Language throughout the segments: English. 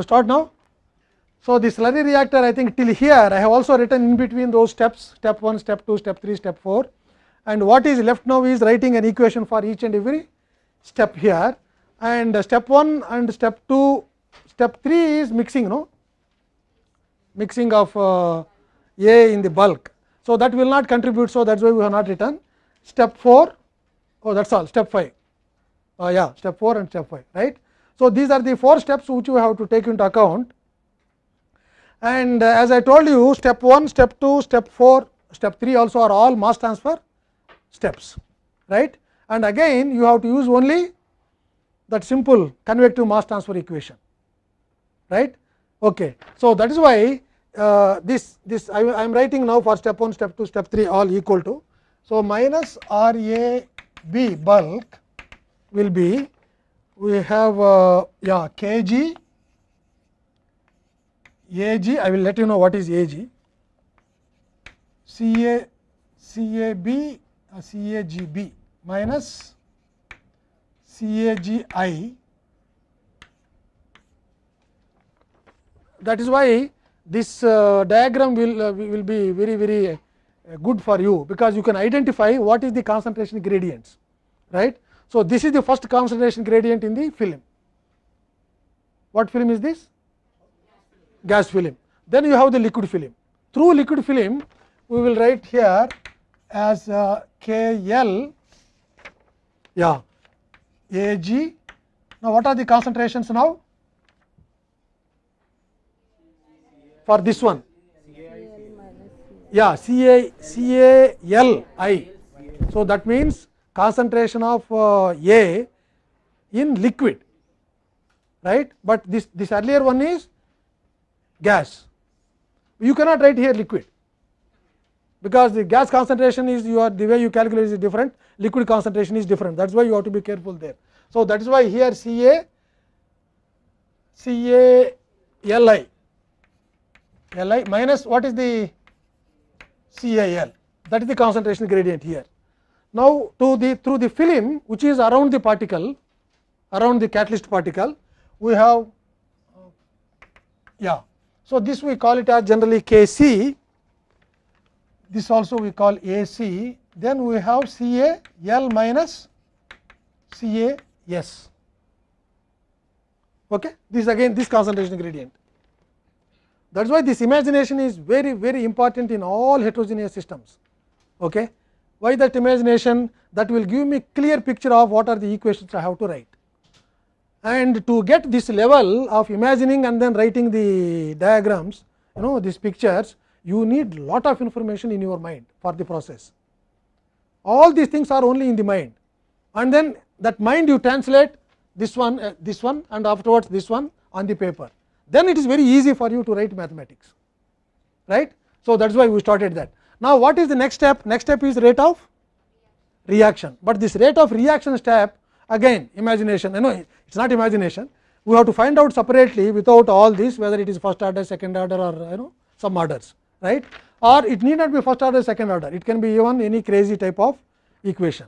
to start now. So, the slurry reactor I think till here I have also written in between those steps step 1, step 2, step 3, step 4 and what is left now is writing an equation for each and every step here and step 1 and step 2, step 3 is mixing no mixing of uh, A in the bulk. So, that will not contribute. So, that is why we have not written step 4 oh that is all step 5 uh, yeah step 4 and step 5 right. So, these are the four steps which you have to take into account and as I told you step 1, step 2, step 4, step 3 also are all mass transfer steps right and again you have to use only that simple convective mass transfer equation right. Okay. So, that is why uh, this this I, I am writing now for step 1, step 2, step 3 all equal to. So, minus R A B bulk will be we have uh, yeah kg AG I will let you know what is AG CA CAB CAGB minus CAGI that is why this uh, diagram will uh, will be very very uh, good for you because you can identify what is the concentration gradients right So, this is the first concentration gradient in the film. What film is this? Gas film. Then you have the liquid film. Through liquid film, we will write here as uh, KL, yeah, AG. Now, what are the concentrations now? For this one, yeah, C A C A L I. So, that means concentration of uh, A in liquid, right, but this, this earlier one is gas. You cannot write here liquid, because the gas concentration is you are the way you calculate is different, liquid concentration is different. That is why you have to be careful there. So, that is why here C A C A L I L I minus what is the C A L that is the concentration gradient here. Now, to the through the film which is around the particle around the catalyst particle we have yeah. So, this we call it as generally K c this also we call A c then we have C A L minus C A S okay. this again this concentration gradient. That is why this imagination is very very important in all heterogeneous systems. Okay. Why that imagination? That will give me clear picture of what are the equations I have to write. And to get this level of imagining and then writing the diagrams, you know these pictures, you need lot of information in your mind for the process. All these things are only in the mind and then that mind you translate this one, uh, this one and afterwards this one on the paper. Then it is very easy for you to write mathematics, right. So, that is why we started that. Now, what is the next step? Next step is rate of reaction, but this rate of reaction step again imagination, you know it is not imagination. We have to find out separately without all this whether it is first order, second order or you know some orders right or it need not be first order, second order it can be even any crazy type of equation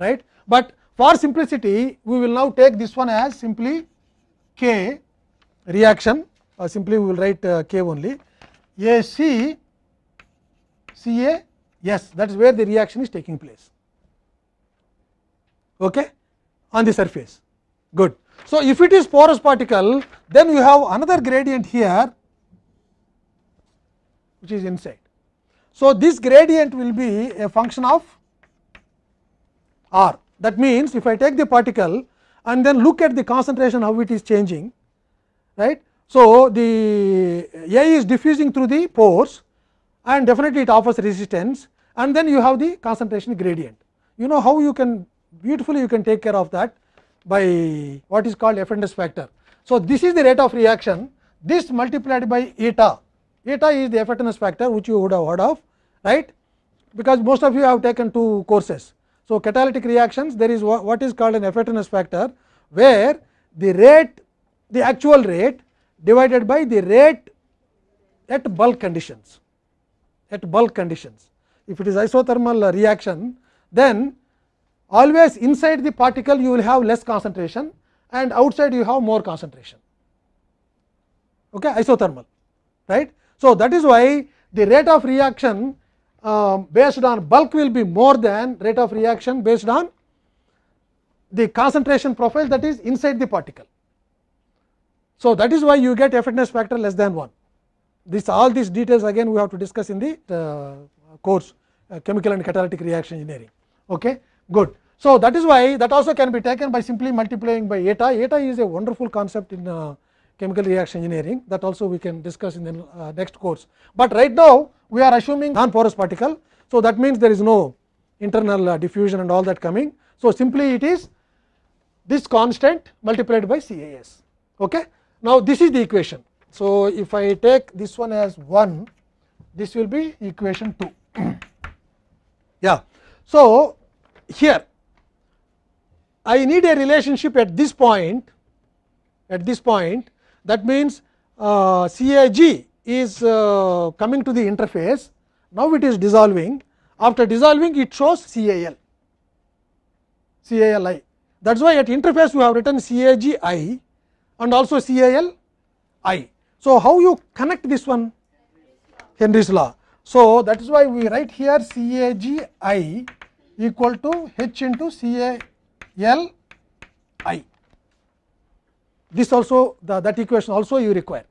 right. But for simplicity we will now take this one as simply k reaction or simply we will write k only a c c a yes that is where the reaction is taking place okay on the surface good so if it is porous particle then you have another gradient here which is inside so this gradient will be a function of r that means if i take the particle and then look at the concentration how it is changing right so the a is diffusing through the pores and definitely it offers resistance and then you have the concentration gradient. You know how you can beautifully you can take care of that by what is called effectiveness factor. So, this is the rate of reaction this multiplied by eta, eta is the effectiveness factor which you would have heard of right because most of you have taken two courses. So, catalytic reactions there is what is called an effectiveness factor where the rate the actual rate divided by the rate at bulk conditions. at bulk conditions. If it is isothermal reaction, then always inside the particle you will have less concentration and outside you have more concentration. Okay, isothermal, right? So that is why the rate of reaction uh, based on bulk will be more than rate of reaction based on the concentration profile that is inside the particle. So that is why you get effectiveness factor less than 1. this all these details again we have to discuss in the uh, course uh, chemical and catalytic reaction engineering. Okay? Good. So, that is why that also can be taken by simply multiplying by eta. Eta is a wonderful concept in uh, chemical reaction engineering that also we can discuss in the next course. But right now we are assuming non-porous particle. So, that means there is no internal diffusion and all that coming. So, simply it is this constant multiplied by CAS. Okay? Now, this is the equation. So, if I take this one as 1, this will be equation 2. yeah. So, here I need a relationship at this point, at this point that means, uh, CAG is uh, coming to the interface. Now, it is dissolving. After dissolving, it shows CAL, i. That is why at interface, we have written i and also i So, how you connect this one? Henry's law. So, that is why we write here C A G I equal to H into C A L I. This also the that equation also you require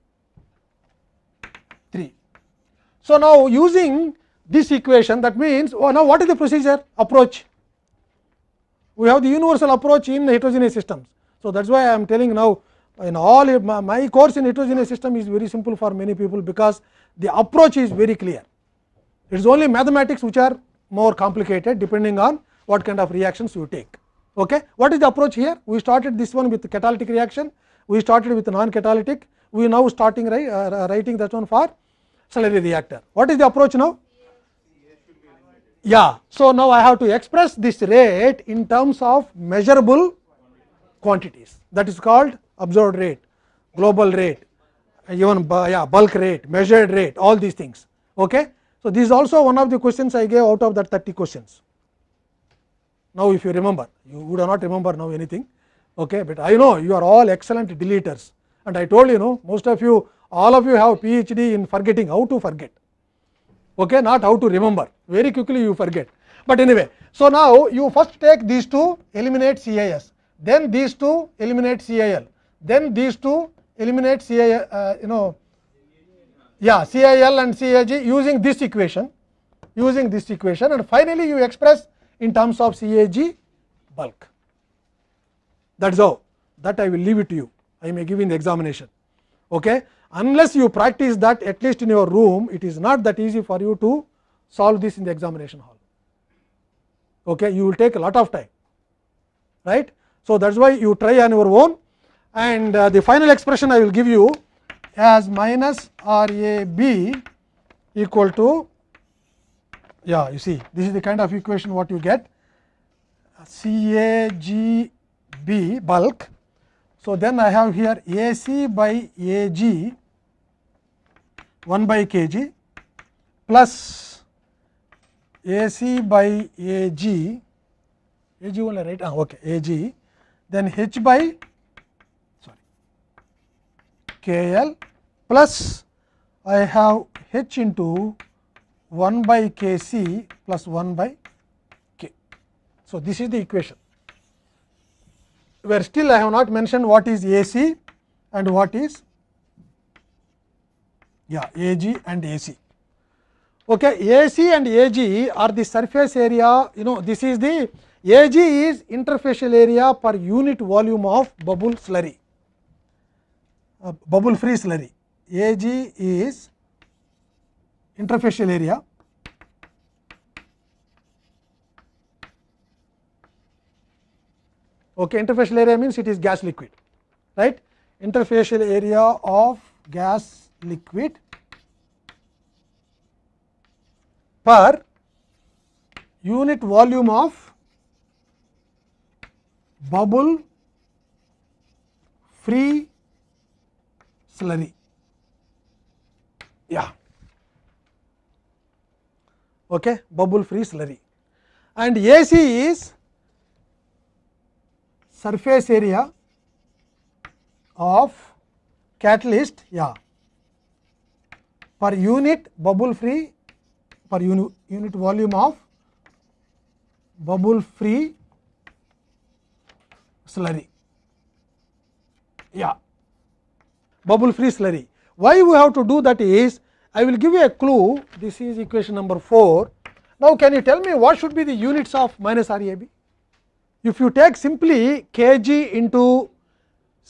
3. So, now using this equation that means oh, now what is the procedure approach? We have the universal approach in heterogeneous systems. So, that is why I am telling now in all my, course in heterogeneous system is very simple for many people because the approach is very clear. It is only mathematics which are more complicated depending on what kind of reactions you take. Okay. What is the approach here? We started this one with catalytic reaction, we started with non-catalytic, we now starting uh, uh, writing that one for celery reactor. What is the approach now? Yeah. So, now I have to express this rate in terms of measurable quantities that is called absorbed rate, global rate, even yeah, bulk rate, measured rate, all these things. Okay? So, this is also one of the questions I gave out of that 30 questions. Now, if you remember, you would not remember now anything, okay, but I know you are all excellent deleters and I told you know most of you all of you have PhD in forgetting how to forget, okay, not how to remember, very quickly you forget. But anyway, so now you first take these two eliminate CIS, then these two eliminate CIL, then these two eliminate I uh, you know, yeah, l and CAG using this equation, using this equation, and finally you express in terms of g bulk. That is how. That I will leave it to you. I may give in the examination. Okay? Unless you practice that at least in your room, it is not that easy for you to solve this in the examination hall. Okay? You will take a lot of time. Right? So, that is why you try on your own and uh, the final expression I will give you as minus R A B equal to yeah you see this is the kind of equation what you get C A G B bulk. So, then I have here A C by A G 1 by K G plus A C by A G A G only right ah, okay A G then H by k l plus I have H into 1 by k c plus 1 by K. So, this is the equation where still I have not mentioned what is a c and what is yeah a g and a C. Okay, c and a g are the surface area you know this is the a g is interfacial area per unit volume of bubble slurry. uh, bubble free slurry. AG is interfacial area. Okay, interfacial area means it is gas liquid, right? Interfacial area of gas liquid per unit volume of bubble free slurry. Yeah, okay, bubble free slurry. And AC is surface area of catalyst, yeah, per unit bubble free per uni, unit volume of bubble free slurry. Yeah. bubble free slurry. Why we have to do that is, I will give you a clue, this is equation number 4. Now, can you tell me what should be the units of minus RAB? If you take simply kg into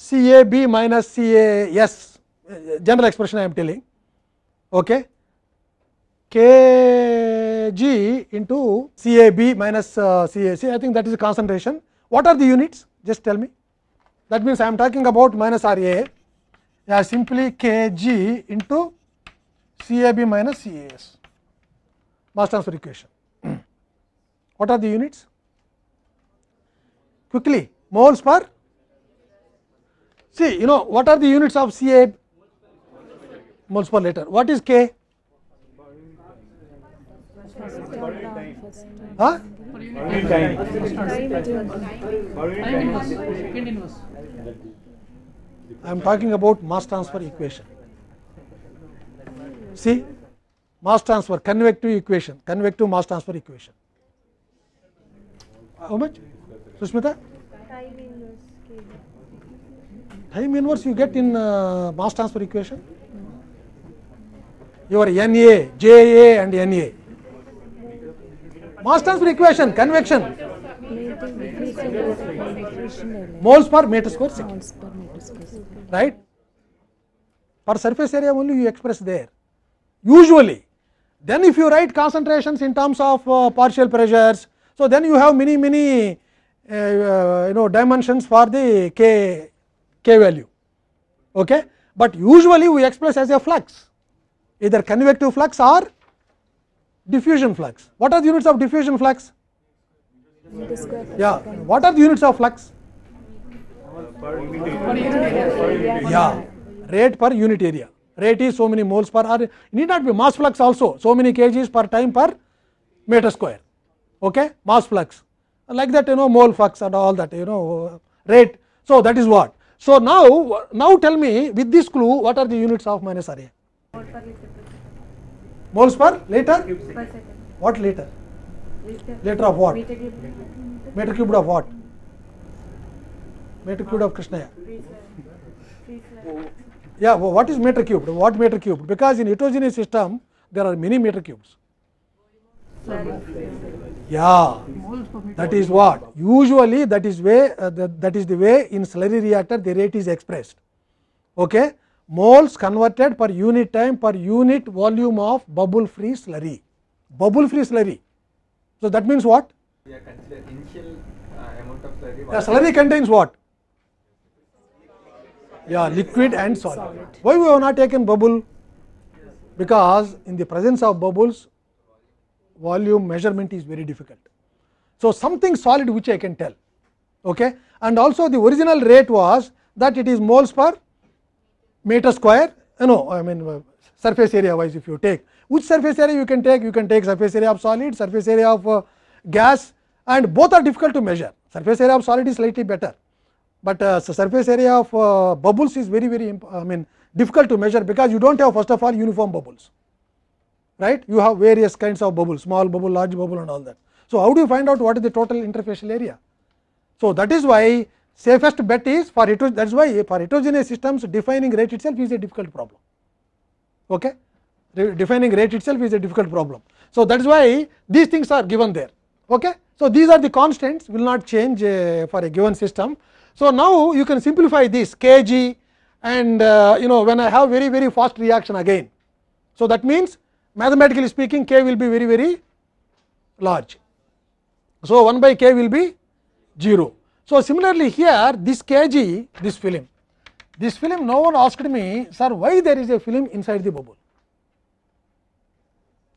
CAB minus CAS, general expression I am telling, okay. kg into CAB minus uh, CAC, I think that is concentration. What are the units? Just tell me. That means I am talking about minus RA. yeah, simply K G into C A B minus C A S mass transfer equation. what are the units? Quickly, moles per. See, you know what are the units of C A? Moles per liter. What is K? Huh? Per unit time. Per unit time. I am talking about mass transfer equation. See mass transfer convective equation, convective mass transfer equation. How much? Sushmita? Time inverse. you get in uh, mass transfer equation? Your N A, J A, and N A. Mass transfer equation, convection. moles per meter square second. Right? per surface area only you express there. Usually, then if you write concentrations in terms of uh, partial pressures, so then you have many many uh, uh, you know dimensions for the k k value. Okay? But usually we express as a flux, either convective flux or diffusion flux. What are the units of diffusion flux? Yeah. What are the units of flux? Yeah. Rate per unit area. Rate is so many moles per hour. need not be mass flux also. So many kgs per time per meter square. Okay. Mass flux. Like that, you know, mole flux and all that, you know, rate. So that is what. So now, now tell me with this clue, what are the units of minus area? Moles per liter. What liter? Later of what? Meter cubed of what? Meter cubed of Krishnaya. Yeah, what is meter cubed? What meter cubed? Because in heterogeneous system, there are many meter cubes. Yeah, that is what? Usually, that is way uh, that, that is the way in slurry reactor the rate is expressed. Okay, moles converted per unit time per unit volume of bubble free slurry. Bubble free slurry. So that means what? Yeah, initial uh, amount of slurry. The slurry contains what? Yeah, liquid and solid. solid. Why we have not taken bubble? Because in the presence of bubbles, volume measurement is very difficult. So something solid which I can tell. Okay, and also the original rate was that it is moles per meter square. You know, I mean surface area wise, if you take which surface area you can take? You can take surface area of solid, surface area of uh, gas and both are difficult to measure. Surface area of solid is slightly better, but uh, so surface area of uh, bubbles is very very I mean difficult to measure because you do not have first of all uniform bubbles, right. You have various kinds of bubbles, small bubble, large bubble and all that. So, how do you find out what is the total interfacial area? So, that is why safest bet is for heterogeneous that is why for heterogeneous systems defining rate itself is a difficult problem. Okay? defining rate itself is a difficult problem. So, that is why these things are given there. Okay? So, these are the constants will not change uh, for a given system. So, now you can simplify this kg and uh, you know when I have very very fast reaction again. So, that means mathematically speaking k will be very very large. So, 1 by k will be 0. So, similarly here this kg this film this film no one asked me sir why there is a film inside the bubble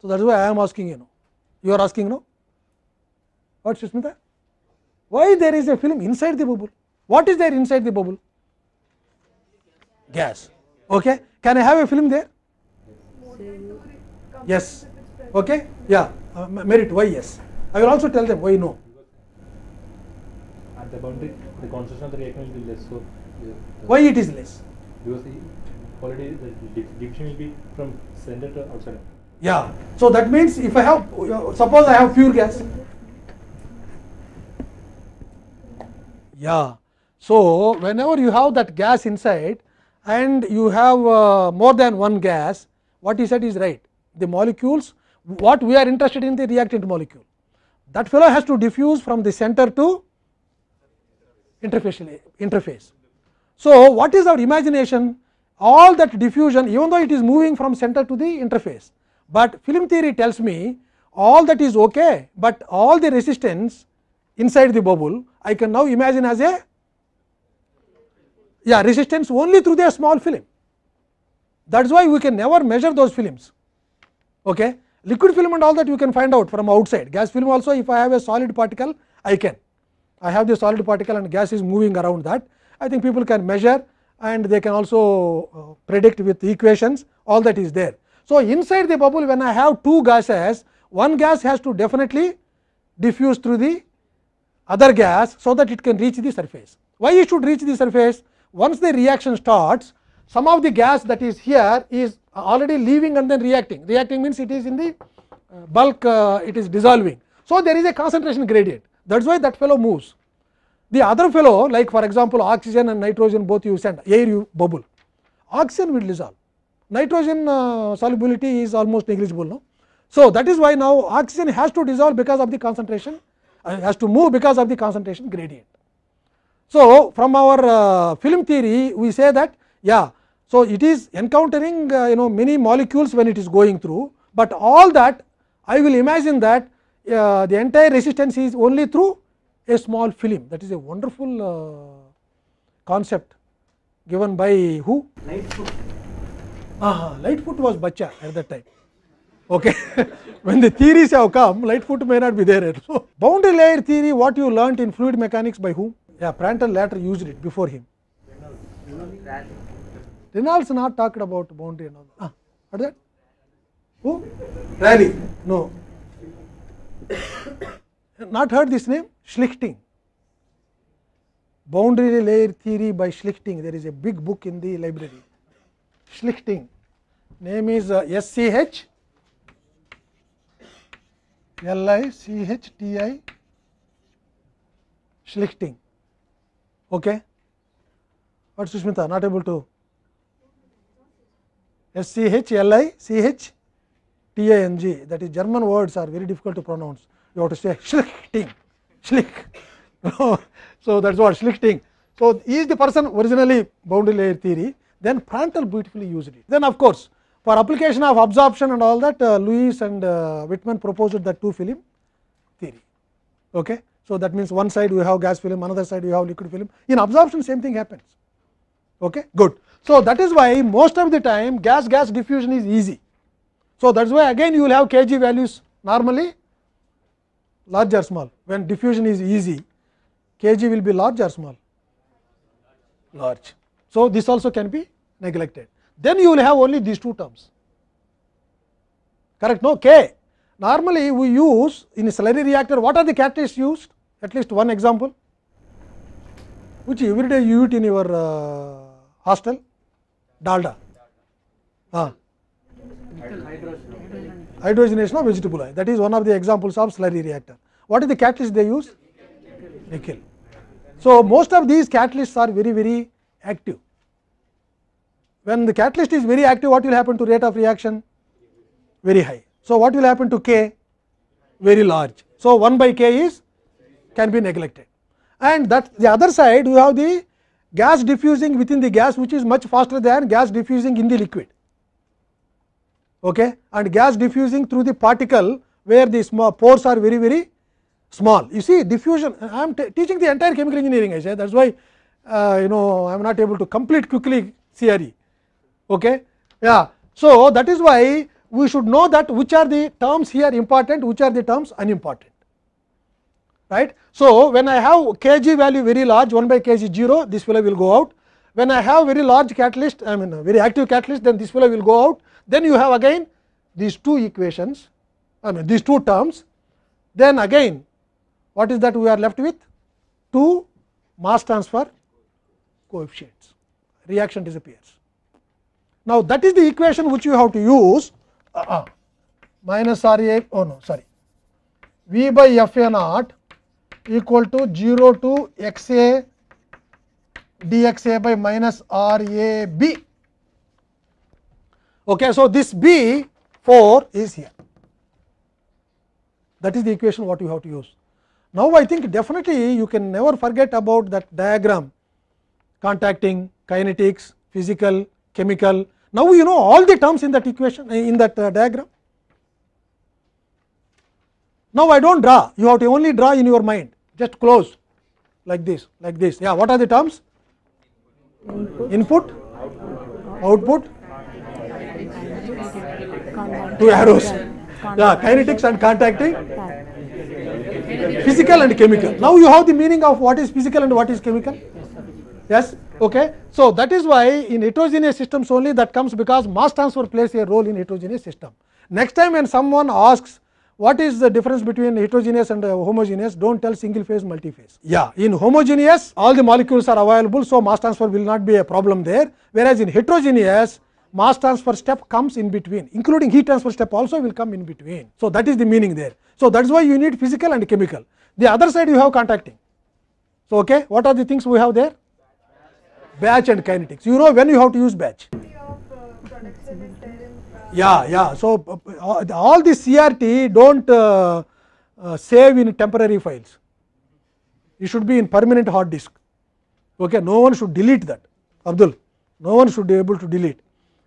so, that is why I am asking you know. You are asking no? What Sushmita? Why there is a film inside the bubble? What is there inside the bubble? Gas. Okay. Can I have a film there? Yes. Okay. Yeah. Uh, merit. Why yes? I will also tell them why no. At the boundary, the concentration of the reaction will be less. So why it is less? Because already the diffusion will be from center to outside. Yeah. So that means if I have, suppose I have pure gas. Yeah. So whenever you have that gas inside and you have uh, more than one gas, what he said is right. The molecules, what we are interested in the reactant molecule. That fellow has to diffuse from the center to Interface. interface. So what is our imagination? All that diffusion, even though it is moving from center to the interface, but film theory tells me all that is okay, but all the resistance inside the bubble I can now imagine as a yeah resistance only through the small film. That is why we can never measure those films. Okay. Liquid film and all that you can find out from outside. Gas film also if I have a solid particle I can. I have the solid particle and gas is moving around that. I think people can measure and they can also predict with equations all that is there. So, inside the bubble when I have two gases, one gas has to definitely diffuse through the other gas, so that it can reach the surface. Why it should reach the surface? Once the reaction starts, some of the gas that is here is already leaving and then reacting. Reacting means it is in the bulk, uh, it is dissolving. So, there is a concentration gradient that is why that fellow moves. The other fellow like for example, oxygen and nitrogen both you send air you bubble, oxygen will dissolve. nitrogen uh, solubility is almost negligible now. So, that is why now oxygen has to dissolve because of the concentration uh, has to move because of the concentration gradient. So, from our uh, film theory we say that yeah, so it is encountering uh, you know many molecules when it is going through, but all that I will imagine that uh, the entire resistance is only through a small film that is a wonderful uh, concept given by who? Lightfoot. Ah, Lightfoot was Bacha at that time. Okay, when the theories have come, Lightfoot may not be there at all. Boundary layer theory, what you learnt in fluid mechanics by whom? Yeah, Prandtl later used it before him. Reynolds, Reynolds not talked about boundary and all. Ah, what is that? Who? Rally. No. not heard this name? Schlichting. Boundary layer theory by Schlichting. There is a big book in the library. Schlichting. Name is S C H L I C H T I Schlichting. Okay. What Sushmita? Not able to. S C H L I C H T I N G. That is German words are very difficult to pronounce. You have to say Schlichting. Schlich. so that's what Schlichting. So is the person originally boundary layer theory. then Prandtl beautifully used it. Then of course, for application of absorption and all that uh, Lewis and uh, Whitman proposed that two film theory. Okay? So, that means one side we have gas film, another side we have liquid film. In absorption same thing happens. Okay? Good. So, that is why most of the time gas gas diffusion is easy. So, that is why again you will have kg values normally large or small. When diffusion is easy, kg will be large or small? Large. So, this also can be neglected. Then you will have only these two terms, correct? No, K. Normally, we use in a slurry reactor, what are the catalysts used? At least one example, which every day you eat in your uh, hostel? Dalda. Ah. Hydrogenation of vegetable oil. That is one of the examples of slurry reactor. What is the catalyst they use? Nickel. So, most of these catalysts are very, very active when the catalyst is very active what will happen to rate of reaction very high. So, what will happen to K very large. So, 1 by K is can be neglected and that the other side you have the gas diffusing within the gas which is much faster than gas diffusing in the liquid okay and gas diffusing through the particle where the small pores are very very small you see diffusion i am teaching the entire chemical engineering i say that's why uh, you know i am not able to complete quickly theory Okay? Yeah. So, that is why we should know that which are the terms here important, which are the terms unimportant. Right? So, when I have kg value very large 1 by kg 0, this fellow will go out. When I have very large catalyst, I mean very active catalyst, then this fellow will go out. Then you have again these two equations, I mean these two terms. Then again, what is that we are left with? Two mass transfer coefficients. Reaction disappears. Now, that is the equation which you have to use uh, uh, minus R A oh no sorry V by F A naught equal to 0 to x A by minus R A B. Okay, so, this B 4 is here that is the equation what you have to use. Now, I think definitely you can never forget about that diagram contacting kinetics, physical, chemical now, you know all the terms in that equation in that uh, diagram. Now, I do not draw, you have to only draw in your mind, just close like this, like this. Yeah, what are the terms? Input, output, two arrows. Yeah, kinetics and contacting, physical and chemical. Now, you have the meaning of what is physical and what is chemical. Yes, Okay. So, that is why in heterogeneous systems only that comes because mass transfer plays a role in heterogeneous system. Next time when someone asks what is the difference between heterogeneous and uh, homogeneous, do not tell single phase phase. Yeah, in homogeneous all the molecules are available. So, mass transfer will not be a problem there, whereas in heterogeneous mass transfer step comes in between, including heat transfer step also will come in between. So, that is the meaning there. So, that is why you need physical and chemical. The other side you have contacting. So, okay, what are the things we have there? batch and kinetics. You know when you have to use batch. Yeah, yeah. So, all this CRT do not uh, uh, save in temporary files. It should be in permanent hard disk. Okay. No one should delete that. Abdul, no one should be able to delete.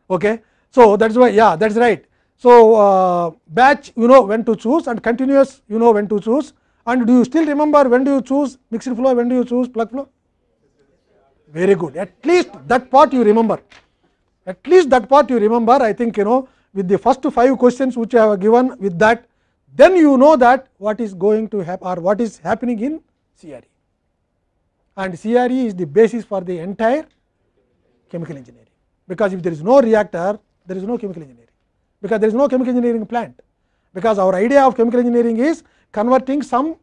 Okay. So, thats why, yeah, thats right. So, uh, batch you know when to choose and continuous you know when to choose and do you still remember when do you choose mixed flow, when do you choose plug flow? very good at least that part you remember at least that part you remember I think you know with the first five questions which I have given with that then you know that what is going to happen or what is happening in CRE and CRE is the basis for the entire chemical engineering because if there is no reactor there is no chemical engineering because there is no chemical engineering plant because our idea of chemical engineering is converting some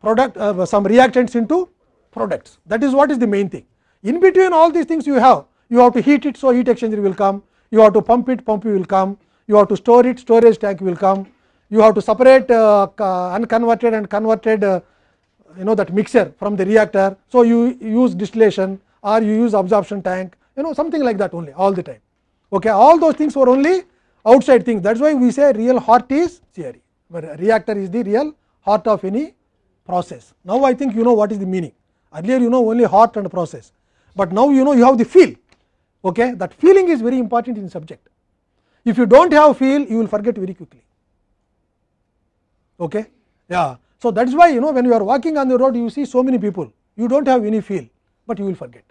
product uh, some reactants into products that is what is the main thing in between all these things you have, you have to heat it, so heat exchanger will come, you have to pump it, pump will come, you have to store it, storage tank will come, you have to separate uh, unconverted and converted uh, you know that mixer from the reactor. So, you use distillation or you use absorption tank, you know something like that only all the time. Okay, all those things were only outside things. That is why we say real heart is theory, but reactor is the real heart of any process. Now, I think you know what is the meaning. Earlier, you know only heart and process but now you know you have the feel okay that feeling is very important in subject if you don't have feel you will forget very quickly okay yeah so that's why you know when you are walking on the road you see so many people you don't have any feel but you will forget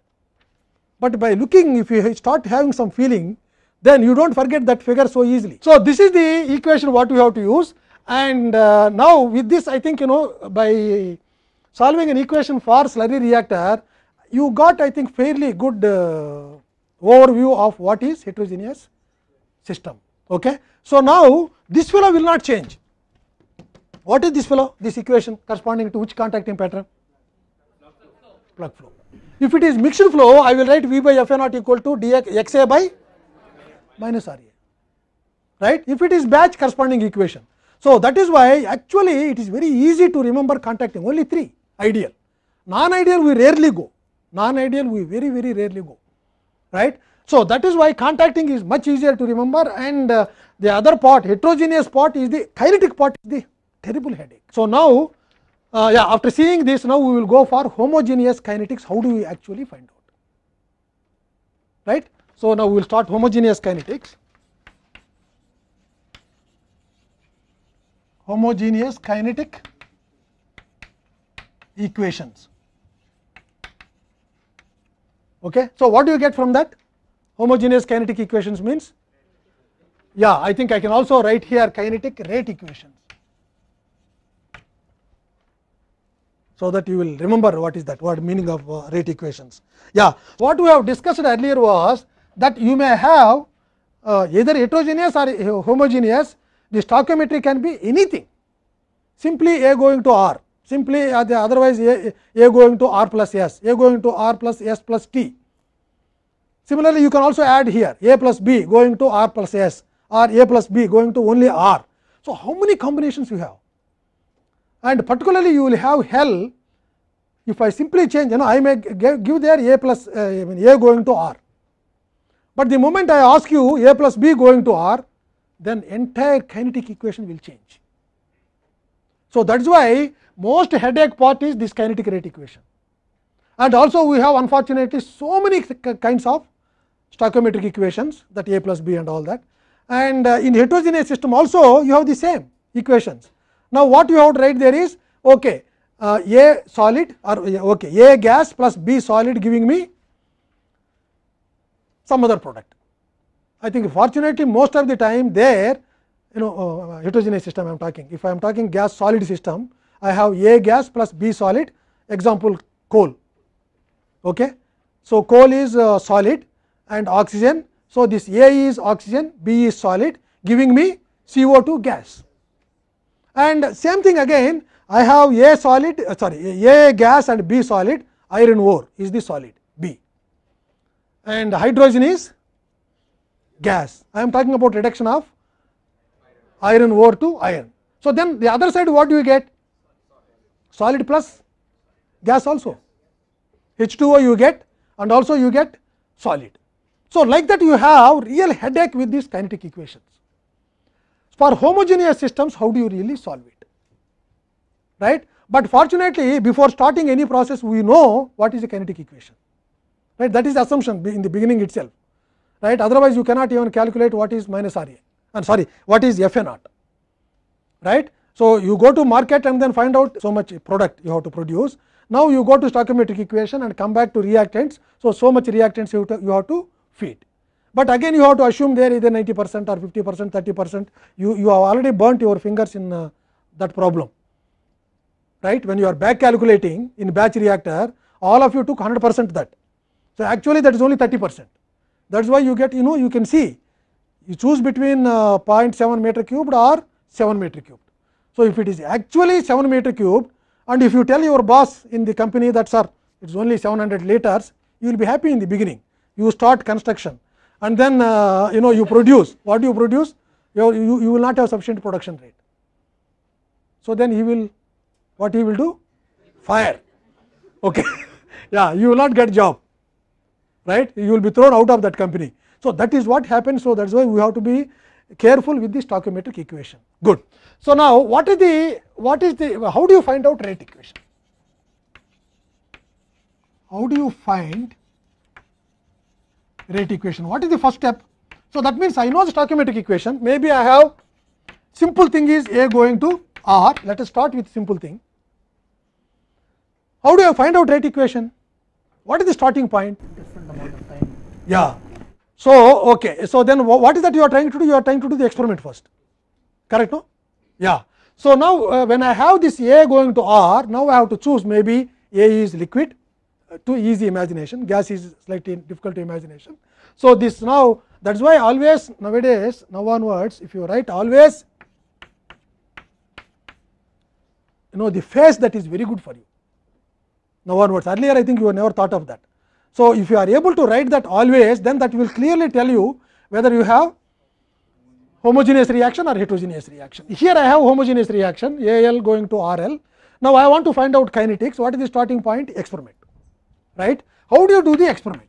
but by looking if you start having some feeling then you don't forget that figure so easily so this is the equation what we have to use and uh, now with this i think you know by solving an equation for slurry reactor you got I think fairly good uh, overview of what is heterogeneous system. Okay. So, now this fellow will not change. What is this fellow? This equation corresponding to which contacting pattern? Plug flow. If it is mixed flow, I will write V by F A naught equal to d x A by minus R A. Right? If it is batch corresponding equation. So, that is why actually it is very easy to remember contacting only 3 ideal. Non ideal we rarely go. non-ideal we very very rarely go right. So, that is why contacting is much easier to remember and uh, the other part heterogeneous part is the kinetic part is the terrible headache. So, now uh, yeah after seeing this now we will go for homogeneous kinetics how do we actually find out right. So, now we will start homogeneous kinetics. homogeneous kinetic equations. Okay. So, what do you get from that? Homogeneous kinetic equations means? Yeah, I think I can also write here kinetic rate equations. So, that you will remember what is that, what meaning of uh, rate equations. Yeah, what we have discussed earlier was that you may have uh, either heterogeneous or uh, homogeneous, the stoichiometry can be anything, simply A going to R simply uh, otherwise a, going to r plus s, a going to r plus s plus t. Similarly, you can also add here a plus b going to r plus s or a plus b going to only r. So, how many combinations you have and particularly you will have hell if I simply change you know I may give there a plus uh, I mean a going to r, but the moment I ask you a plus b going to r then entire kinetic equation will change. So, that is why most headache part is this kinetic rate equation. And also we have unfortunately so many kinds of stoichiometric equations that a plus b and all that. And uh, in heterogeneous system also you have the same equations. Now, what you have to write there is okay, uh, a solid or okay, a gas plus b solid giving me some other product. I think fortunately most of the time there you know uh, heterogeneous system I am talking. If I am talking gas solid system, I have A gas plus B solid example coal. Okay. So, coal is uh, solid and oxygen. So, this A is oxygen, B is solid giving me CO2 gas. And same thing again I have A solid uh, sorry A gas and B solid iron ore is the solid B and hydrogen is gas. I am talking about reduction of iron ore to iron. So, then the other side what do you get? solid plus gas also H2O you get and also you get solid. So, like that you have real headache with these kinetic equations. For homogeneous systems how do you really solve it right, but fortunately before starting any process we know what is a kinetic equation right that is the assumption in the beginning itself right otherwise you cannot even calculate what is minus r a and sorry what is f a naught right so, you go to market and then find out so much product you have to produce. Now, you go to stoichiometric equation and come back to reactants. So, so much reactants you, to, you have to feed. But again you have to assume there either 90 percent or 50 percent, 30 percent. You, you have already burnt your fingers in uh, that problem. Right? When you are back calculating in batch reactor, all of you took 100 percent that. So, actually that is only 30 percent. That is why you get you know you can see you choose between uh, 0.7 meter cubed or 7 meter cubed. So, if it is actually 7 meter cube, and if you tell your boss in the company that sir it is only 700 liters, you will be happy in the beginning. You start construction and then uh, you know you produce. What do you produce? You, you, you will not have sufficient production rate. So, then he will what he will do? Fire. Okay. yeah, you will not get job, right? You will be thrown out of that company. So, that is what happens. So, that is why we have to be careful with the stoichiometric equation. Good. So, now what is the what is the how do you find out rate equation? How do you find rate equation? What is the first step? So, that means I know the stoichiometric equation. Maybe I have simple thing is A going to R. Let us start with simple thing. How do you find out rate equation? What is the starting point? Different amount of time. Yeah. So, okay. so then what is that you are trying to do? You are trying to do the experiment first, correct? No? Yeah. So, now uh, when I have this A going to R, now I have to choose maybe A is liquid, uh, too easy imagination, gas is slightly difficult to imagination. So, this now that is why always nowadays, now onwards, if you write always you know the phase that is very good for you. Now onwards, earlier I think you have never thought of that. So, if you are able to write that always, then that will clearly tell you whether you have homogeneous reaction or heterogeneous reaction. Here I have homogeneous reaction A L going to rl Now, I want to find out kinetics. What is the starting point? Experiment. Right? How do you do the experiment?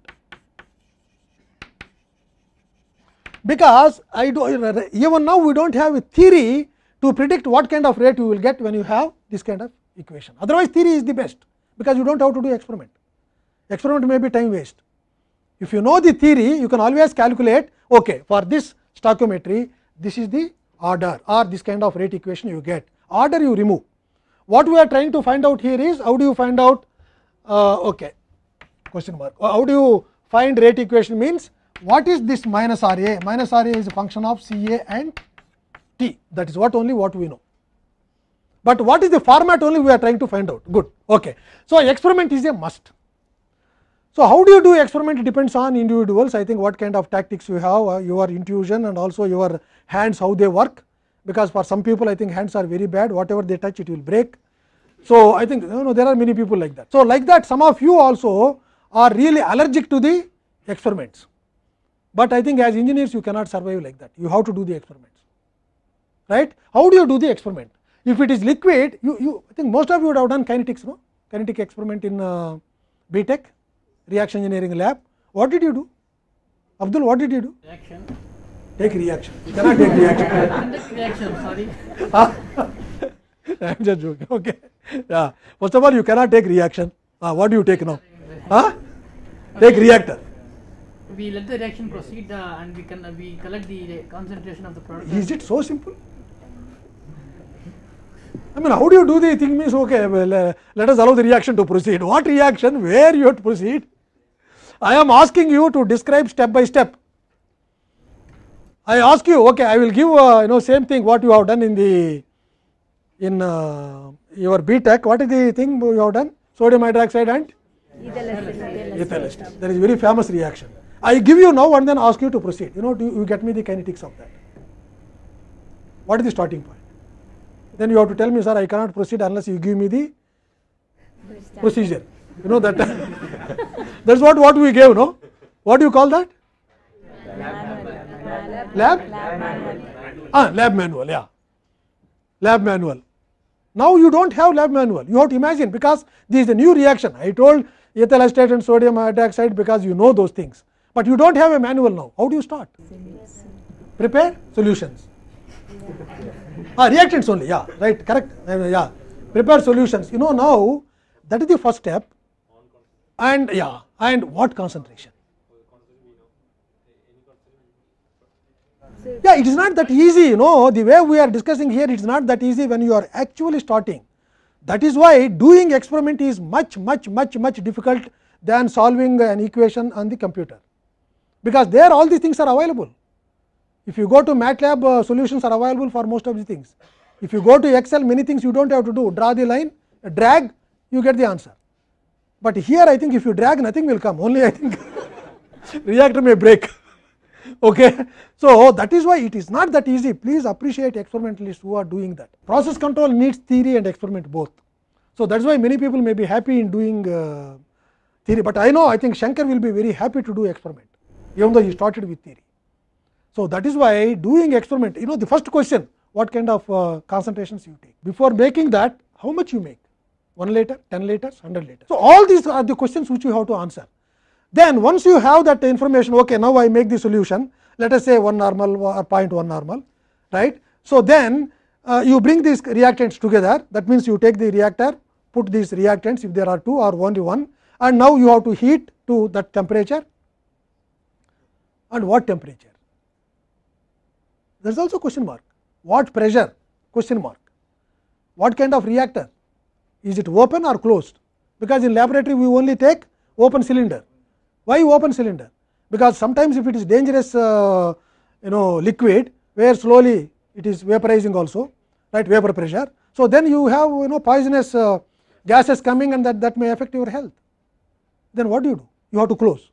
Because I do even now we do not have a theory to predict what kind of rate you will get when you have this kind of equation. Otherwise, theory is the best because you do not have to do experiment. experiment may be time waste. If you know the theory, you can always calculate okay, for this stoichiometry, this is the order or this kind of rate equation you get. Order you remove. What we are trying to find out here is how do you find out uh, okay, question mark. How do you find rate equation means what is this minus R A? Minus R A is a function of C A and T. That is what only what we know. But what is the format only we are trying to find out. Good. Okay. So, experiment is a must. So, how do you do experiment it depends on individuals I think what kind of tactics you have uh, your intuition and also your hands how they work because for some people I think hands are very bad whatever they touch it will break. So, I think you know there are many people like that. So, like that some of you also are really allergic to the experiments, but I think as engineers you cannot survive like that you have to do the experiments right. How do you do the experiment if it is liquid you, you I think most of you would have done kinetics no kinetic experiment in uh, B tech reaction engineering lab. What did you do? Abdul, what did you do? Reaction. Take reaction. You cannot take reaction. reaction, sorry. I am just joking. Okay. Yeah. First of all, you cannot take reaction. Uh, what do you take now? Huh? Take okay. reactor. We let the reaction proceed uh, and we can uh, we collect the concentration of the product. Is it so simple? I mean, how do you do the thing means okay, well, uh, let us allow the reaction to proceed. What reaction? Where you have to proceed? I am asking you to describe step by step. I ask you, okay, I will give uh, you know same thing what you have done in the in uh, your BTEC. What is the thing you have done? Sodium hydroxide and ethyl ester. That is very famous reaction. I give you now and then ask you to proceed. You know, do you get me the kinetics of that? What is the starting point? then you have to tell me sir I cannot proceed unless you give me the procedure. You know that that is what, what we gave no? What do you call that? Lab? Lab Ah, lab manual yeah. Lab manual. Now you don't have lab manual. You have to imagine because this is a new reaction. I told ethyl acetate and sodium dioxide because you know those things. But you don't have a manual now. How do you start? Prepare solutions ah, reactants only, yeah, right, correct, uh, yeah, prepare solutions. You know now that is the first step and yeah, and what concentration? Yeah, it is not that easy, you know, the way we are discussing here, it is not that easy when you are actually starting. That is why doing experiment is much, much, much, much difficult than solving an equation on the computer, because there all these things are available. If you go to MATLAB, uh, solutions are available for most of the things. If you go to Excel, many things you do not have to do, draw the line, drag, you get the answer. But here I think if you drag, nothing will come, only I think reactor may break. okay. So, that is why it is not that easy. Please appreciate experimentalists who are doing that. Process control needs theory and experiment both. So, that is why many people may be happy in doing uh, theory, but I know I think Shankar will be very happy to do experiment, even though he started with theory. So, that is why doing experiment, you know the first question what kind of uh, concentrations you take. Before making that, how much you make? 1 liter, 10 liters, 100 liters. So, all these are the questions which you have to answer. Then once you have that information, okay, now I make the solution, let us say 1 normal uh, or 0.1 normal, right. So, then uh, you bring these reactants together, that means you take the reactor, put these reactants if there are two or only one and now you have to heat to that temperature and what temperature? there is also question mark. What pressure? Question mark. What kind of reactor? Is it open or closed? Because in laboratory we only take open cylinder. Why open cylinder? Because sometimes if it is dangerous uh, you know liquid where slowly it is vaporizing also right vapor pressure. So, then you have you know poisonous uh, gases coming and that, that may affect your health. Then what do you do? You have to close.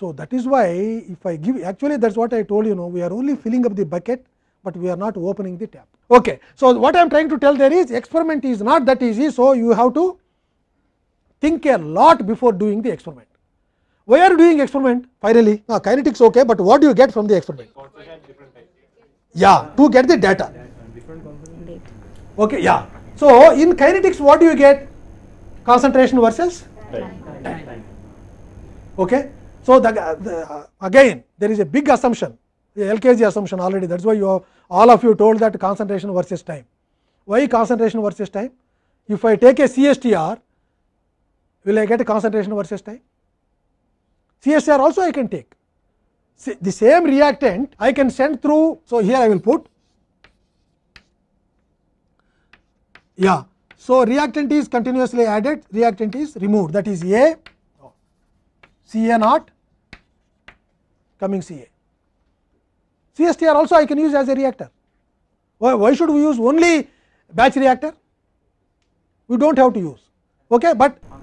So, that is why if I give actually that is what I told you know we are only filling up the bucket, but we are not opening the tap. Okay. So, what I am trying to tell there is experiment is not that easy. So, you have to think a lot before doing the experiment. Why are you doing experiment finally? Ah, kinetics okay, but what do you get from the experiment? Yeah, to get the data. Okay, yeah. So, in kinetics what do you get? Concentration versus time. Okay. So the, the, again there is a big assumption, the LKG assumption already that is why you all of you told that concentration versus time. Why concentration versus time? If I take a CSTR, will I get a concentration versus time? CSTR also I can take. See, the same reactant I can send through, so here I will put, yeah. So, reactant is continuously added, reactant is removed that is A, c CA naught coming Ca. CSTR also I can use as a reactor. Why, why should we use only batch reactor? We do not have to use, okay, but um,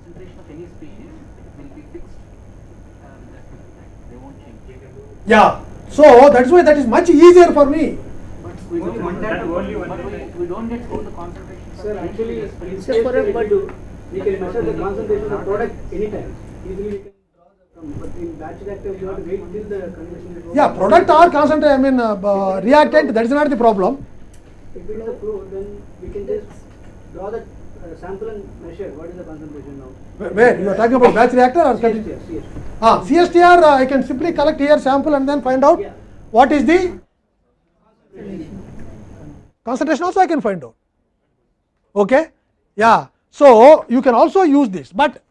yeah so that's why that is much easier for me but we only one time only one time we don't get all the concentration sir actually instead for a we can measure the concentration of product anytime easily but in batch you have to wait the Yeah, product or concentrate, I mean uh, uh, reactant, that is not the problem. If we know flow, then we can just draw the uh, sample and measure what is the concentration now. Where you are talking about batch reactor or CSTR? CSTR. Ah, CSTR, uh, I can simply collect here sample and then find out yeah. what is the concentration also I can find out. Okay, yeah. So you can also use this, but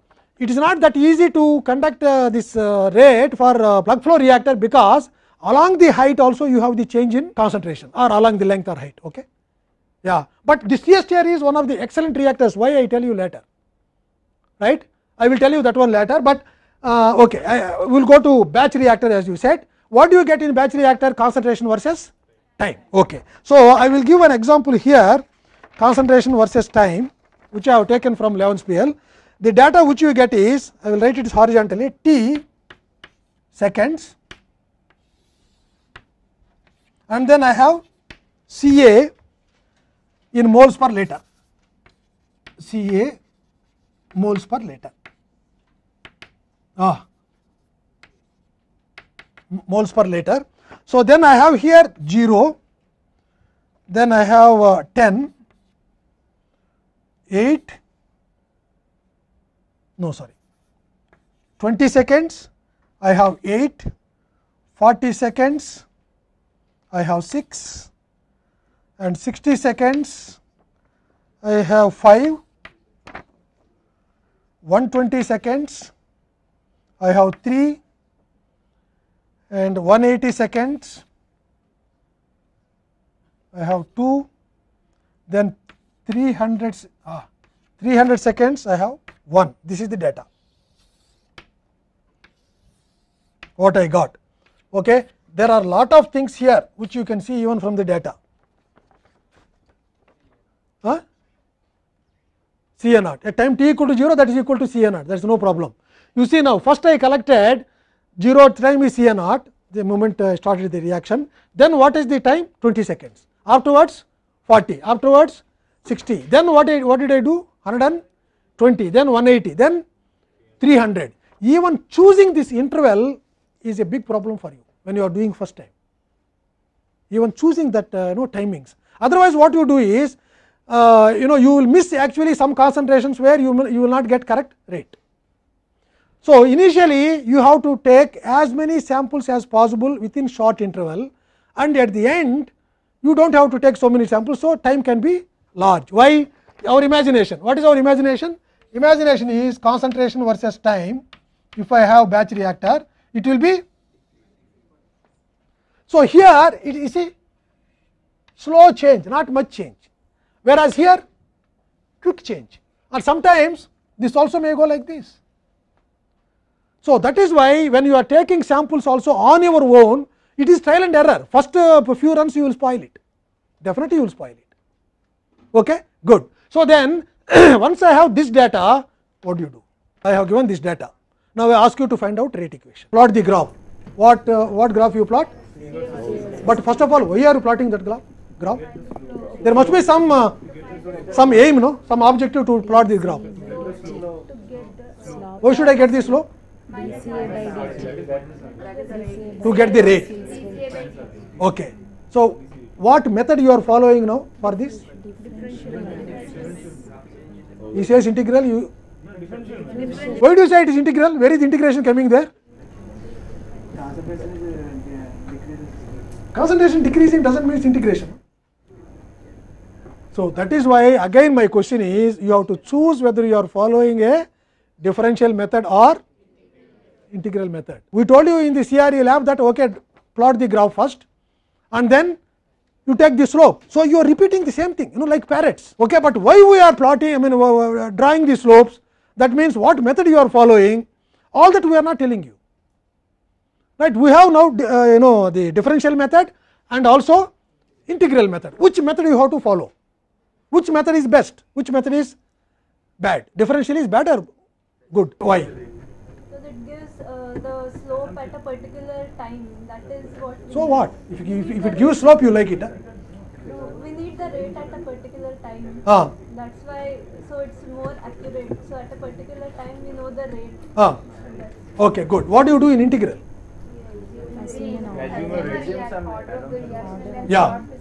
it is not that easy to conduct uh, this uh, rate for uh, plug flow reactor because along the height also you have the change in concentration or along the length or height. Okay? Yeah, but this CSTR is one of the excellent reactors, why I tell you later, right. I will tell you that one later, but uh, okay, I uh, will go to batch reactor as you said. What do you get in batch reactor concentration versus time? Okay. So, I will give an example here concentration versus time, which I have taken from Leonspiel the data which you get is I will write it horizontally t seconds and then I have C A in moles per liter, C A moles per liter. Ah, moles per liter. So, then I have here 0, then I have uh, 10, 8, no sorry 20 seconds I have 8, 40 seconds I have 6 and 60 seconds I have 5, 120 seconds I have 3 and 180 seconds I have 2 then 300 ah, 300 seconds I have 1 this is the data what I got. Okay. There are lot of things here which you can see even from the data. Huh? C a naught at time t equal to 0 that is equal to C a naught that is no problem. You see now first I collected 0 time is C a naught the moment I started the reaction then what is the time 20 seconds afterwards 40 afterwards 60 then what I, what did I do 100 20, then 180, then 300. Even choosing this interval is a big problem for you when you are doing first time. Even choosing that uh, you know timings. Otherwise, what you do is uh, you know you will miss actually some concentrations where you you will not get correct rate. So, initially you have to take as many samples as possible within short interval and at the end you do not have to take so many samples. So, time can be large. Why? Our imagination. What is our imagination? imagination is concentration versus time. If I have batch reactor, it will be. So, here it is a slow change, not much change, whereas here quick change or sometimes this also may go like this. So, that is why when you are taking samples also on your own, it is trial and error. First uh, few runs you will spoil it, definitely you will spoil it. Okay? Good. So, then once I have this data, what do you do? I have given this data. Now, I ask you to find out rate equation. Plot the graph. What, uh, what graph you plot? But first of all, why are you plotting that graph? graph? There must be some, uh, some aim, no? some objective to plot this graph. Why should I get this slope? To get the rate. Okay. So, what method you are following now for this? Is it is integral, you. Why do you say it is integral? Where is integration coming there? Concentration decreasing doesn't mean integration. So, that is why again my question is you have to choose whether you are following a differential method or integral method. We told you in the CRE lab that okay plot the graph first and then you take this slope. So, you are repeating the same thing you know like parrots. Okay, but why we are plotting I mean drawing the slopes that means, what method you are following all that we are not telling you right. We have now uh, you know the differential method and also integral method which method you have to follow which method is best which method is bad differential is bad or good why. So, that gives uh, the slope at a particular so what? If, if, if it gives slope, you like it. Huh? No, we need the rate at a particular time. Ah. That's why, so it's more accurate. So at a particular time, we know the rate. Ah. okay, good. What do you do in integral? Yeah,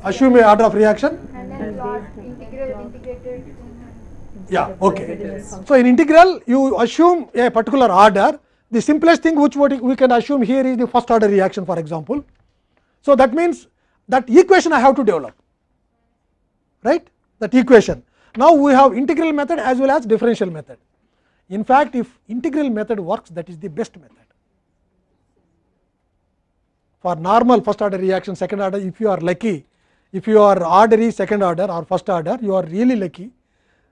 assume a order of reaction. And then plot integral integrated. Yeah, okay. So in integral, you assume a particular order. The simplest thing which we can assume here is the first order reaction, for example. So, that means that equation I have to develop right that equation. Now, we have integral method as well as differential method. In fact, if integral method works that is the best method for normal first order reaction second order if you are lucky if you are ordinary second order or first order you are really lucky.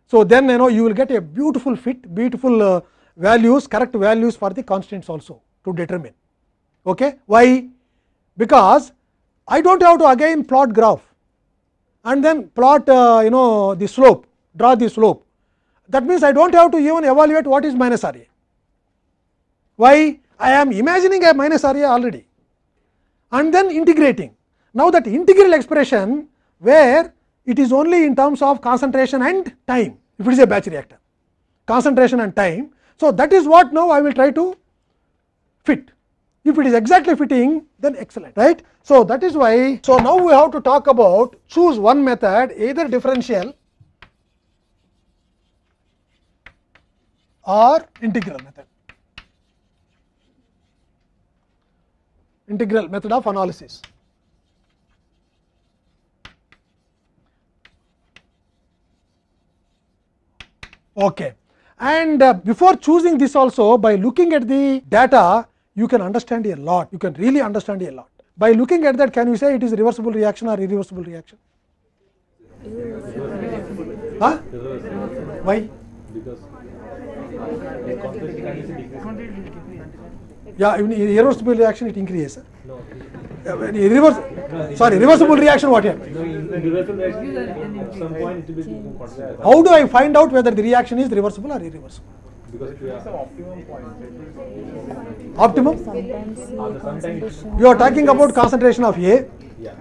So, then you know you will get a beautiful fit beautiful uh, values correct values for the constants also to determine. Okay? Why? Because I do not have to again plot graph and then plot uh, you know the slope, draw the slope. That means, I do not have to even evaluate what is minus area. Why? I am imagining a minus area already and then integrating. Now, that integral expression where it is only in terms of concentration and time, if it is a batch reactor, concentration and time. So, that is what now I will try to fit. If it is exactly fitting, then excellent, right? So, that is why, so now we have to talk about choose one method either differential or integral method. Integral method of analysis. Okay. And uh, before choosing this also by looking at the data, you can understand a lot, you can really understand a lot. By looking at that, can you say it is reversible reaction or irreversible reaction? Huh? Why? Because yeah, In irreversible reaction it increases. No. Uh, reverse, sorry, reversible reaction what happens? How do I find out whether the reaction is reversible or irreversible? Because if you have optimum point. Sometimes ah, you are talking about concentration of A. Yeah.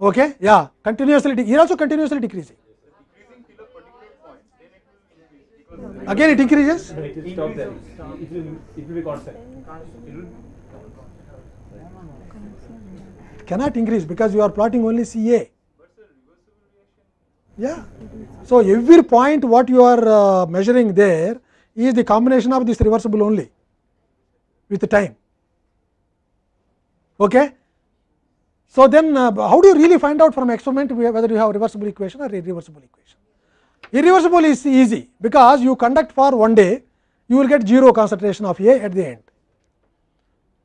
Okay. Yeah. Continuously. Here also continuously decreasing. Again it increases? It will stop there. It will, be constant. cannot increase because you are plotting only CA. Yeah. So every point what you are uh, measuring there is the combination of this reversible only with time. Okay? So, then uh, how do you really find out from experiment whether you have reversible equation or irreversible equation? Irreversible is easy because you conduct for one day, you will get 0 concentration of A at the end.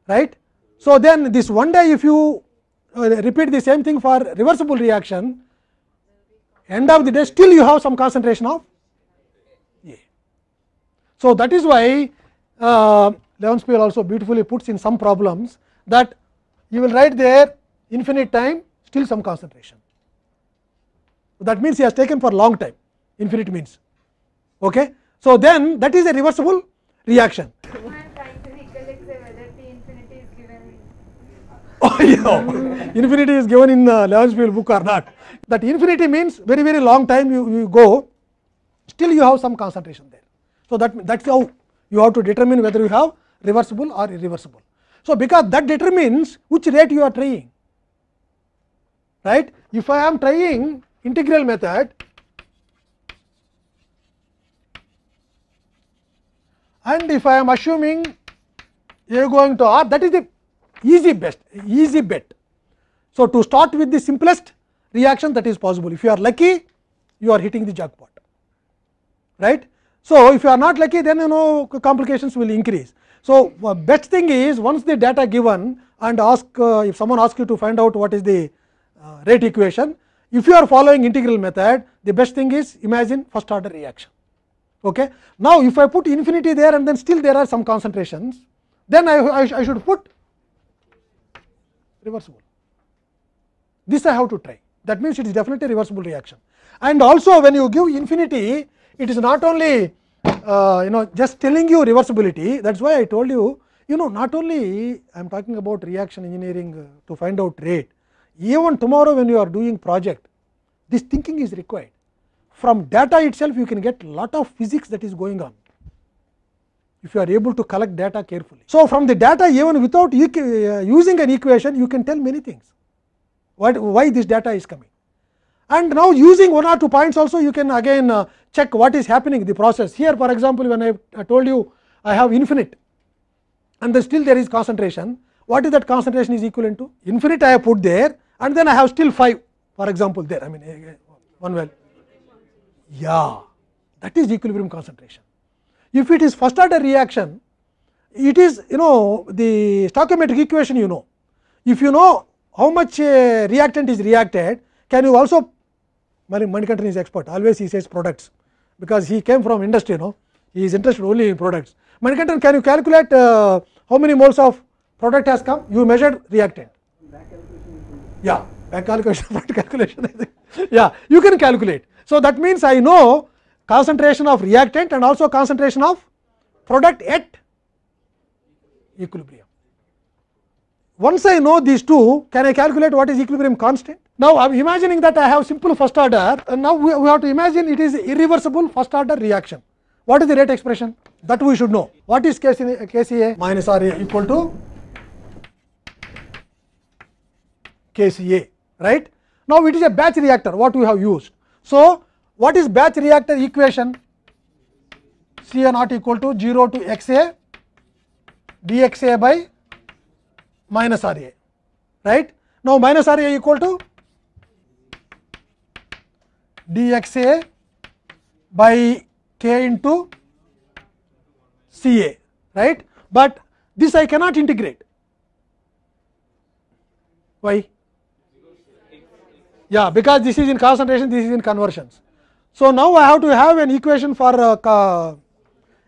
right? So, then this one day if you uh, repeat the same thing for reversible reaction, end of the day still you have some concentration of so, that is why uh, Leonspiel also beautifully puts in some problems that you will write there infinite time still some concentration. That means, he has taken for long time infinite means. Okay? So, then that is a reversible reaction. Oh, infinity is given in uh, Leonspiel book or not. That infinity means very very long time you, you go still you have some concentration there. So, that that is how you have to determine whether you have reversible or irreversible. So, because that determines which rate you are trying right. If I am trying integral method and if I am assuming a going to r that is the easy best easy bet. So, to start with the simplest reaction that is possible if you are lucky you are hitting the jackpot right. So, if you are not lucky then you know complications will increase. So, uh, best thing is once the data given and ask uh, if someone asks you to find out what is the uh, rate equation, if you are following integral method the best thing is imagine first order reaction. Okay. Now, if I put infinity there and then still there are some concentrations then I, I, I should put reversible. This I have to try that means it is definitely reversible reaction and also when you give infinity it is not only uh, you know just telling you reversibility that is why I told you you know not only I am talking about reaction engineering uh, to find out rate even tomorrow when you are doing project this thinking is required from data itself you can get lot of physics that is going on if you are able to collect data carefully. So, from the data even without uh, using an equation you can tell many things what why this data is coming and now using one or two points also you can again uh, check what is happening the process. Here for example, when I, I uh, told you I have infinite and then still there is concentration, what is that concentration is equivalent to? Infinite I have put there and then I have still 5 for example, there I mean uh, uh, one well. Yeah, that is equilibrium concentration. If it is first order reaction, it is you know the stoichiometric equation you know. If you know how much uh, reactant is reacted, can you also Manikantan is expert, always he says products, because he came from industry, you know, he is interested only in products. Manikantan, can you calculate uh, how many moles of product has come? You measured reactant. Yeah, back calculation, front calculation, I think. Yeah, you can calculate. So, that means I know concentration of reactant and also concentration of product at equilibrium. Once I know these two, can I calculate what is equilibrium constant? Now, I am imagining that I have simple first order and now we, we have to imagine it is irreversible first order reaction. What is the rate expression? That we should know. What is KCA, KCA minus RA equal to KCA, right? Now, it is a batch reactor what we have used. So, what is batch reactor equation? CA naught equal to 0 to XA dXA by minus r a right. Now, minus r a equal to d x a by k into c a right, but this I cannot integrate. Why? Yeah, because this is in concentration, this is in conversions. So, now I have to have an equation for uh,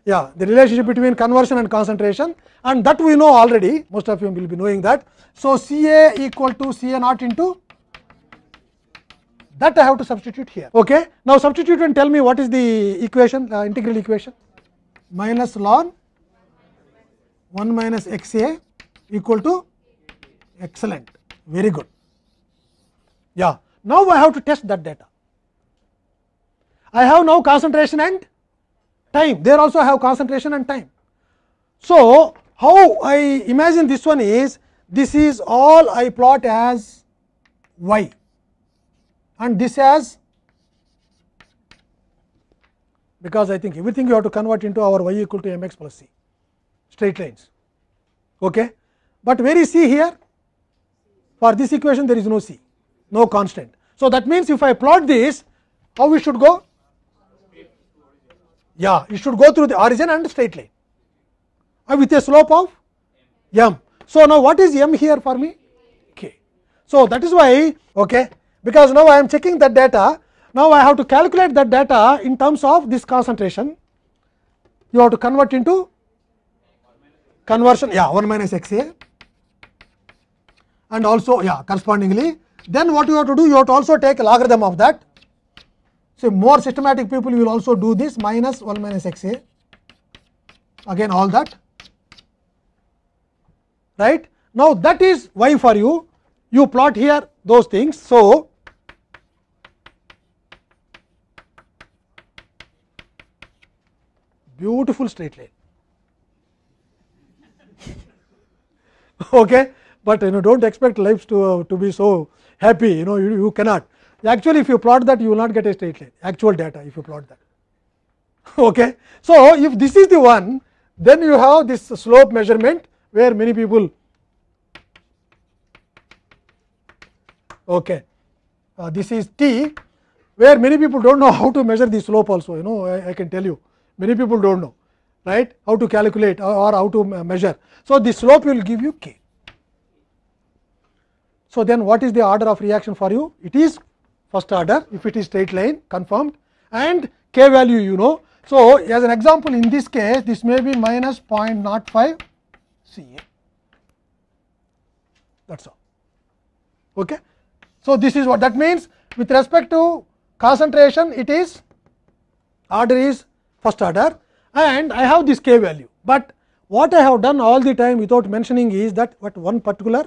yeah the relationship between conversion and concentration and that we know already most of you will be knowing that. So, C A equal to C A naught into that I have to substitute here. Okay. Now, substitute and tell me what is the equation uh, integral equation minus ln 1 minus x A equal to excellent very good. Yeah. Now, I have to test that data. I have now concentration and time there also I have concentration and time. So, how I imagine this one is this is all I plot as y and this as because I think everything you have to convert into our y equal to m x plus c straight lines. Okay. But where is c here? For this equation there is no c, no constant. So, that means if I plot this how we should go? yeah it should go through the origin and straight line uh, with a slope of m. So, now what is m here for me? k. So, that is why okay, because now I am checking that data. Now, I have to calculate that data in terms of this concentration. You have to convert into conversion, yeah, 1 minus x a and also, yeah, correspondingly. Then, what you have to do? You have to also take logarithm of that so, more systematic people will also do this minus 1 minus x a again all that right. Now, that is y for you you plot here those things. So, beautiful straight line okay, but you know do not expect lives to, uh, to be so happy you know you, you cannot Actually, if you plot that, you will not get a straight line, actual data if you plot that. okay. So, if this is the one, then you have this slope measurement where many people okay. Uh, this is t where many people do not know how to measure the slope also you know I, I can tell you many people do not know right how to calculate or, or how to measure. So, the slope will give you k. So, then what is the order of reaction for you? It is first order if it is straight line confirmed and k value you know. So, as an example in this case this may be minus 0.05 C A that is all. Okay. So, this is what that means with respect to concentration it is order is first order and I have this k value, but what I have done all the time without mentioning is that what one particular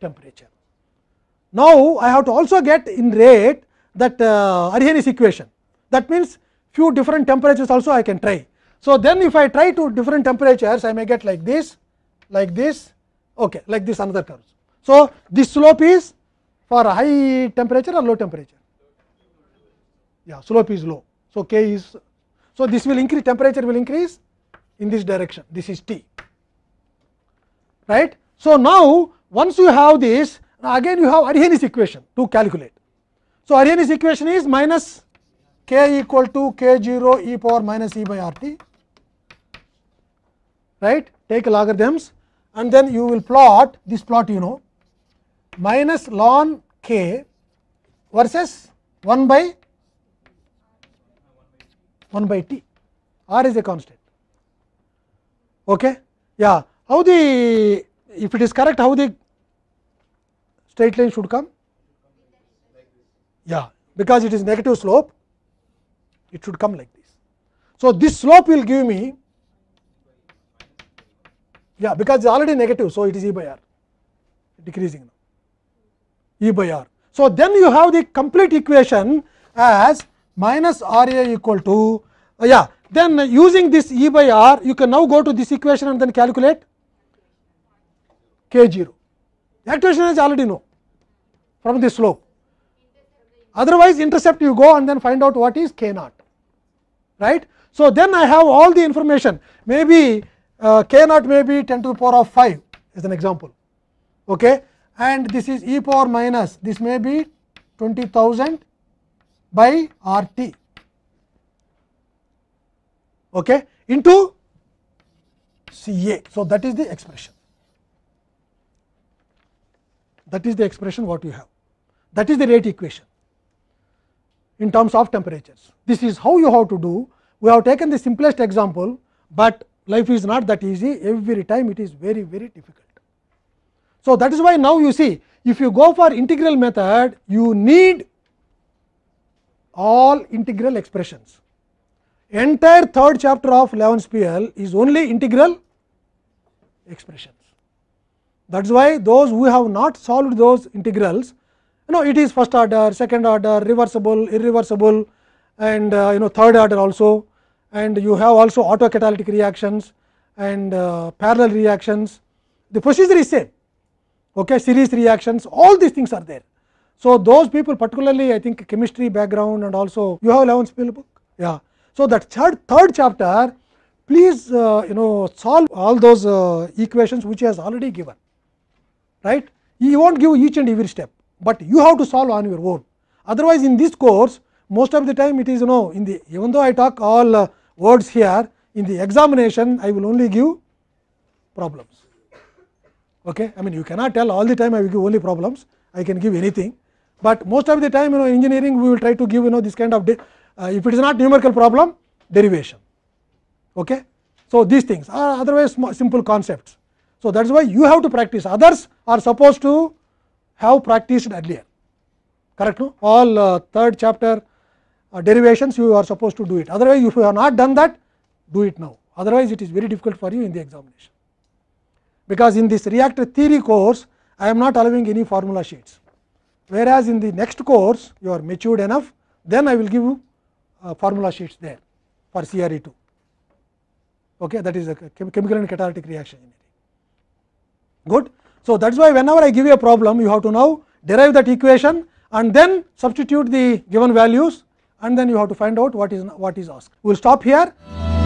temperature. Now, I have to also get in rate that uh, Arrhenius equation that means, few different temperatures also I can try. So, then if I try to different temperatures I may get like this, like this okay, like this another curves. So, this slope is for a high temperature or low temperature yeah slope is low. So, k is so this will increase temperature will increase in this direction this is T right. So, now once you have this now, again you have Arrhenius equation to calculate. So, Arrhenius equation is minus k equal to k 0 e power minus e by r t right take logarithms and then you will plot this plot you know minus ln k versus 1 by 1 by t r is a constant okay yeah how the if it is correct how the straight line should come? Yeah, because it is negative slope, it should come like this. So, this slope will give me, yeah, because it is already negative, so it is E by R decreasing now, E by R. So, then you have the complete equation as minus R A equal to, uh, yeah, then using this E by R, you can now go to this equation and then calculate K 0. The equation is already known. from the slope. Otherwise, intercept you go and then find out what is k naught. Right? So, then I have all the information maybe uh, k naught may be 10 to the power of 5 is an example. Okay? And this is e power minus this may be 20,000 by R t okay, into C A. So, that is the expression that is the expression what you have that is the rate equation in terms of temperatures. This is how you have to do we have taken the simplest example, but life is not that easy every time it is very very difficult. So, that is why now you see if you go for integral method you need all integral expressions. Entire third chapter of 11th PL is only integral expression. That is why those who have not solved those integrals, you know it is first order, second order, reversible, irreversible and uh, you know third order also and you have also autocatalytic reactions and uh, parallel reactions. The procedure is same, okay, series reactions all these things are there. So, those people particularly I think chemistry background and also you have 11 spill book, yeah. So, that third, third chapter please uh, you know solve all those uh, equations which he has already given right. He will not give each and every step, but you have to solve on your own. Otherwise, in this course most of the time it is you know in the even though I talk all uh, words here in the examination I will only give problems. Okay? I mean you cannot tell all the time I will give only problems, I can give anything, but most of the time you know engineering we will try to give you know this kind of uh, if it is not numerical problem derivation. Okay? So, these things are ah, otherwise simple concepts. So, that is why you have to practice others are supposed to have practiced earlier correct no all uh, third chapter uh, derivations you are supposed to do it otherwise if you have not done that do it now otherwise it is very difficult for you in the examination because in this reactor theory course I am not allowing any formula sheets whereas in the next course you are matured enough then I will give you uh, formula sheets there for CRE 2 okay that is a chemical and catalytic reaction good. So, that is why whenever I give you a problem you have to now derive that equation and then substitute the given values and then you have to find out what is what is asked. We will stop here.